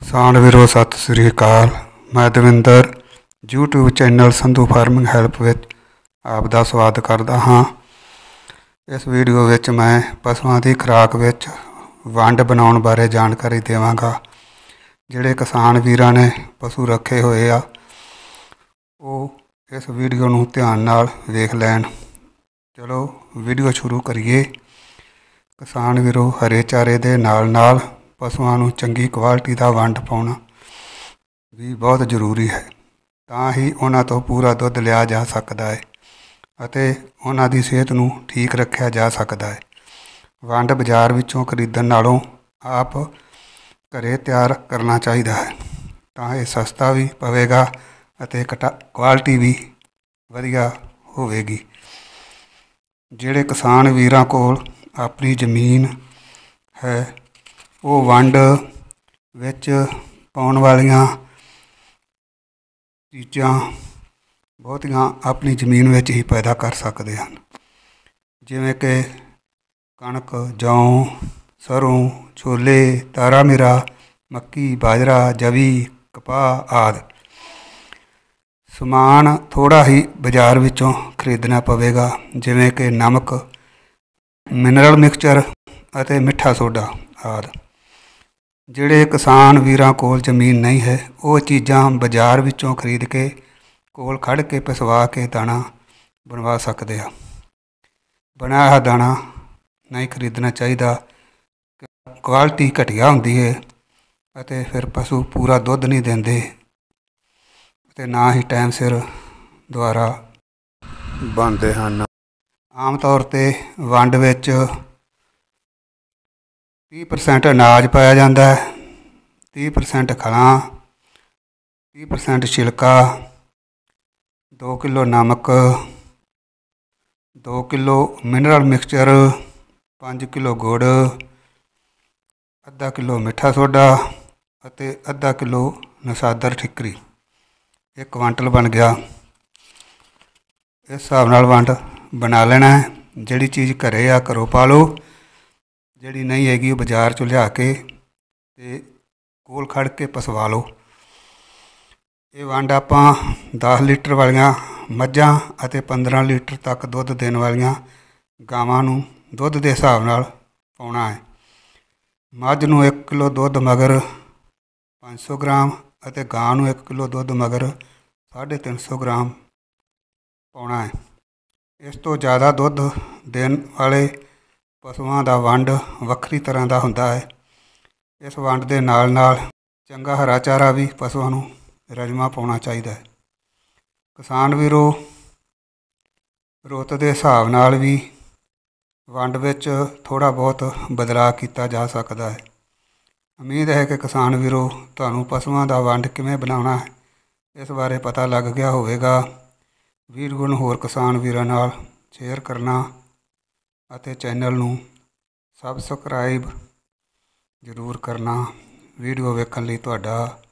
ਕਿਸਾਨ ਵੀਰੋ ਸਤਿ ਸ੍ਰੀ ਅਕਾਲ ਮੈਂ Davinder YouTube channel Sandhu farming help ਵਿੱਚ ਆਪ ਦਾ ਸਵਾਗਤ ਕਰਦਾ ਹਾਂ ਇਸ ਵੀਡੀਓ ਵਿੱਚ ਮੈਂ ਪਸ਼ੂਆਂ ਦੀ ਖੁਰਾਕ ਵਿੱਚ ਵੰਡ ਬਣਾਉਣ ਬਾਰੇ ਜਾਣਕਾਰੀ ਦੇਵਾਂਗਾ ਜਿਹੜੇ ਕਿਸਾਨ ਵੀਰਾਂ ਨੇ ਪਸ਼ੂ ਰੱਖੇ ਹੋਏ ਆ ਉਹ ਇਸ ਵੀਡੀਓ ਨੂੰ ਧਿਆਨ ਨਾਲ ਵੇਖ ਲੈਣ ਚਲੋ ਵੀਡੀਓ ਸ਼ੁਰੂ ਕਰੀਏ ਕਿਸਾਨ ਵੀਰੋ ਹਰੇ ਚਾਰੇ ਦੇ ਨਾਲ ਨਾਲ ਪਸ਼ੂਆਂ ਨੂੰ ਚੰਗੀ ਕੁਆਲਿਟੀ ਦਾ ਵੰਡ ਪਾਉਣਾ ਵੀ ਬਹੁਤ ਜ਼ਰੂਰੀ ਹੈ ਤਾਂ ਹੀ ਉਹਨਾਂ ਤੋਂ ਪੂਰਾ ਦੁੱਧ ਲਿਆ ਜਾ ਸਕਦਾ ਹੈ ਅਤੇ ਉਹਨਾਂ ਦੀ ਸਿਹਤ ਨੂੰ ਠੀਕ ਰੱਖਿਆ ਜਾ ਸਕਦਾ ਹੈ ਵੰਡ ਬਾਜ਼ਾਰ ਵਿੱਚੋਂ ਖਰੀਦਣ ਨਾਲੋਂ ਆਪ ਘਰੇ ਤਿਆਰ ਕਰਨਾ ਚਾਹੀਦਾ ਹੈ ਤਾਂ ਇਹ ਸਸਤਾ ਵੀ ਪਵੇਗਾ ਅਤੇ ਕੁਆਲਿਟੀ ਵੀ ਵਧੀਆ ਹੋਵੇਗੀ ਜਿਹੜੇ ਕਿਸਾਨ ਵੀਰਾਂ ਕੋਲ ਆਪਣੀ ਜ਼ਮੀਨ ਹੈ ਉਹ ਵੰਡ ਵਿੱਚ ਪਾਉਣ ਵਾਲੀਆਂ ਚੀਜ਼ਾਂ ਬਹੁਤੀਆਂ ਆਪਣੀ ਜ਼ਮੀਨ ਵਿੱਚ ਹੀ ਪੈਦਾ ਕਰ ਸਕਦੇ ਹਨ ਜਿਵੇਂ ਕਿ ਕਣਕ ਜੌ ਸਰੋਂ ਛੋਲੇ ਤਾਰਾ ਮੇਰਾ ਮੱਕੀ ਬਾਜਰਾ ਜਵੀ ਕਪਾਹ ਆਦਿ ਸਮਾਨ ਥੋੜਾ ਹੀ ਬਾਜ਼ਾਰ ਵਿੱਚੋਂ ਖਰੀਦਣਾ ਪਵੇਗਾ ਜਿਵੇਂ ਕਿ ਨਮਕ ਮਿਨਰਲ ਮਿਕਸਚਰ ਅਤੇ ਮਿੱਠਾ ਸੋਡਾ ਆਦਿ ਜਿਹੜੇ ਕਿਸਾਨ ਵੀਰਾਂ ਕੋਲ ਜ਼ਮੀਨ ਨਹੀਂ ਹੈ ਉਹ ਚੀਜ਼ਾਂ ਬਾਜ਼ਾਰ ਵਿੱਚੋਂ ਖਰੀਦ ਕੇ ਕੋਲ ਖੜ ਕੇ ਪਸਵਾ ਕੇ ਦਾਣਾ ਬਣਵਾ ਸਕਦੇ ਆ ਬਣਾਇਆ ਹੋਇਆ ਦਾਣਾ ਨਹੀਂ ਖਰੀਦਣਾ ਚਾਹੀਦਾ ਕੁਆਲਿਟੀ ਘਟੀਆ ਹੁੰਦੀ ਹੈ ਅਤੇ ਫਿਰ ਪਸ਼ੂ ਪੂਰਾ ਦੁੱਧ ਨਹੀਂ ਦਿੰਦੇ ਅਤੇ ਨਾ ਹੀ ਟਾਈਮ ਸਿਰ ਦੁਆਰਾ ਬਣਦੇ ਹਨ ਆਮ ਤੌਰ ਤੇ ਵੰਡ ਵਿੱਚ 30% ਅਨਾਜ ਪਾਇਆ ਜਾਂਦਾ ਹੈ 30% ਖਲਾਂ 30% ਛਿਲਕਾ 2 ਕਿਲੋ ਨਮਕ 2 ਕਿਲੋ ਮਿਨਰਲ ਮਿਕਸਚਰ 5 ਕਿਲੋ ਗੁੜ ਅੱਧਾ ਕਿਲੋ ਮਿੱਠਾ ਸੋਡਾ ਅਤੇ ਅੱਧਾ ਕਿਲੋ ਨਸਾਦਰ ਠਿਕਰੀ ਇਹ ਕੁਆਂਟਲ ਬਣ ਗਿਆ ਇਸ ਹਿਸਾਬ ਨਾਲ ਵੰਡ ਬਣਾ ਲੈਣਾ ਹੈ ਜਿਹੜੀ ਚੀਜ਼ ਘਰੇ ਆ ਕਰੋ ਪਾ ਲਓ ਜਿਹੜੀ ਨਹੀਂ ਹੈਗੀ ਉਹ ਬਾਜ਼ਾਰ ਚੋਂ ਲਿਆ ਕੇ ਤੇ ਕੋਲ ਖੜ ਕੇ ਪਸਵਾ ਲਓ ਇਹ ਵੰਡ ਆਪਾਂ 10 ਲੀਟਰ ਵਾਲੀਆਂ ਮੱਝਾਂ ਅਤੇ 15 ਲੀਟਰ ਤੱਕ ਦੁੱਧ ਦੇਣ ਵਾਲੀਆਂ ਗਾਵਾਂ ਨੂੰ ਦੁੱਧ ਦੇ ਹਿਸਾਬ ਨਾਲ ਪਾਉਣਾ ਹੈ ਮੱਝ ਨੂੰ 1 ਕਿਲੋ ਦੁੱਧ ਮਗਰ 500 ਗ੍ਰਾਮ ਅਤੇ ਗਾਂ ਨੂੰ 1 ਕਿਲੋ ਦੁੱਧ ਮਗਰ 350 ਗ੍ਰਾਮ ਪਾਉਣਾ ਹੈ ਇਸ ਤੋਂ ਜ਼ਿਆਦਾ ਦੁੱਧ ਦੇਣ ਵਾਲੇ ਪਸ਼ੂਆਂ ਦਾ ਵੰਡ ਵੱਖਰੀ ਤਰ੍ਹਾਂ ਦਾ ਹੁੰਦਾ ਹੈ ਇਸ ਵੰਡ ਦੇ ਨਾਲ ਨਾਲ ਚੰਗਾ ਹਰਾ ਚਾਰਾ ਵੀ ਪਸ਼ੂਆਂ ਨੂੰ ਰਜਮਾ ਪਾਉਣਾ ਚਾਹੀਦਾ ਹੈ ਕਿਸਾਨ ਵੀਰੋ ਰੋਤ ਦੇ ਹਿਸਾਬ ਨਾਲ ਵੀ ਵੰਡ ਵਿੱਚ ਥੋੜਾ ਬਹੁਤ ਬਦਲਾਅ ਕੀਤਾ ਜਾ ਸਕਦਾ ਹੈ ਉਮੀਦ ਹੈ ਕਿ ਕਿਸਾਨ ਵੀਰੋ ਤੁਹਾਨੂੰ ਪਸ਼ੂਆਂ ਦਾ ਵੰਡ ਕਿਵੇਂ ਬਣਾਉਣਾ ਹੈ ਇਸ ਬਾਰੇ ਪਤਾ ਲੱਗ ਗਿਆ ਹੋਵੇਗਾ ਵੀਰ ਗੁਣ ਹੋਰ ਕਿਸਾਨ ਵੀਰਾਂ ਨਾਲ ਸ਼ੇਅਰ ਕਰਨਾ ਅਤੇ ਚੈਨਲ ਨੂੰ ਸਬਸਕ੍ਰਾਈਬ ਜ਼ਰੂਰ ਕਰਨਾ ਵੀਡੀਓ ਵੇਖਣ ਲਈ ਤੁਹਾਡਾ